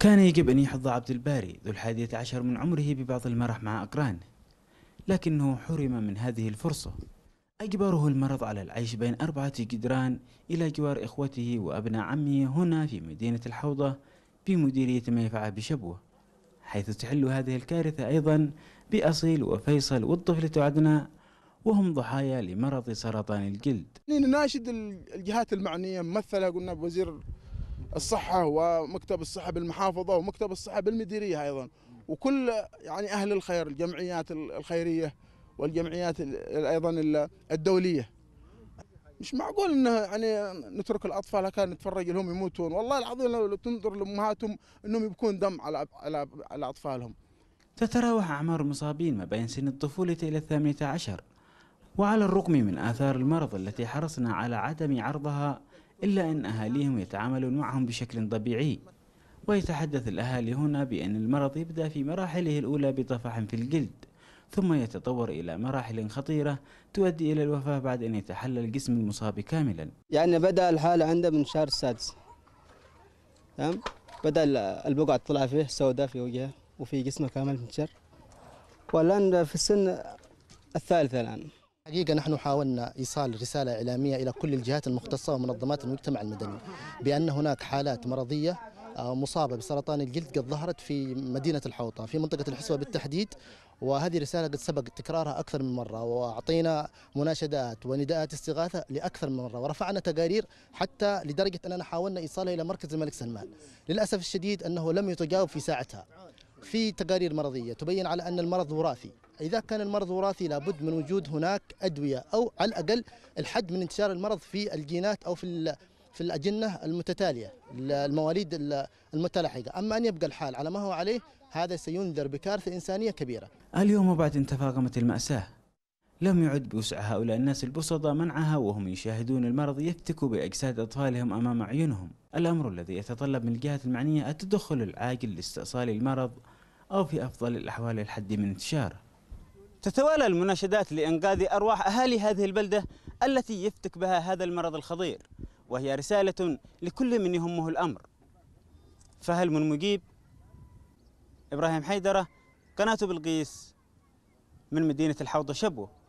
كان يجب أن يحظ عبد الباري ذو الحادية عشر من عمره ببعض المرح مع أقرانه لكنه حرم من هذه الفرصة أجبره المرض على العيش بين أربعة جدران إلى جوار إخوته وأبناء عمه هنا في مدينة الحوضة في مديرية ما يفعل بشبوة حيث تحل هذه الكارثة أيضا بأصيل وفيصل والطفلة عدنا وهم ضحايا لمرض سرطان الجلد ناشد الجهات المعنية ممثلة قلنا بوزير الصحه ومكتب الصحه بالمحافظه ومكتب الصحه بالمديريه ايضا وكل يعني اهل الخير الجمعيات الخيريه والجمعيات ايضا الدوليه مش معقول انه يعني نترك الاطفال هكذا نتفرج لهم يموتون والله العظيم لو تنظر لامهاتهم انهم يبكون دم على على على اطفالهم تتراوح اعمار المصابين ما بين سن الطفوله الى الثامنه عشر وعلى الرغم من اثار المرض التي حرصنا على عدم عرضها إلا أن أهاليهم يتعاملون معهم بشكل طبيعي ويتحدث الأهالي هنا بأن المرض يبدأ في مراحله الأولى بطفح في الجلد ثم يتطور إلى مراحل خطيرة تؤدي إلى الوفاة بعد أن يتحلل الجسم المصاب كاملا يعني بدأ الحالة عنده من شهر السادس تمام بدأ البقعة تطلع فيه سوداء في وجهه وفي جسمه كامل منتشر والآن في السن الثالثة الآن حقيقة نحن حاولنا إيصال رسالة إعلامية إلى كل الجهات المختصة ومنظمات المجتمع المدني بأن هناك حالات مرضية آه، مصابة بسرطان الجلد قد ظهرت في مدينة الحوطة في منطقة الحسوة بالتحديد وهذه رسالة قد سبق تكرارها أكثر من مرة وأعطينا مناشدات ونداءات استغاثة لأكثر من مرة ورفعنا تقارير حتى لدرجة أننا حاولنا إيصالها إلى مركز الملك سلمان للأسف الشديد أنه لم يتجاوب في ساعتها في تقارير مرضية تبين على أن المرض وراثي إذا كان المرض وراثي لابد من وجود هناك أدوية أو على الأقل الحد من انتشار المرض في الجينات أو في في الأجنة المتتالية المواليد المتلاحقة أما أن يبقى الحال على ما هو عليه هذا سينذر بكارثة إنسانية كبيرة اليوم وبعد أن تفاقمت المأساة لم يعد بوسع هؤلاء الناس البسطاء منعها وهم يشاهدون المرض يفتك بأجساد أطفالهم أمام عيونهم الأمر الذي يتطلب من الجهات المعنية التدخل العاجل لاستئصال المرض أو في أفضل الأحوال الحد من انتشاره تتوالى المناشدات لإنقاذ أرواح أهالي هذه البلدة التي يفتك بها هذا المرض الخطير وهي رسالة لكل من يهمه الأمر فهل من مجيب؟ إبراهيم حيدرة قناة بلقيس من مدينة الحوض شبوه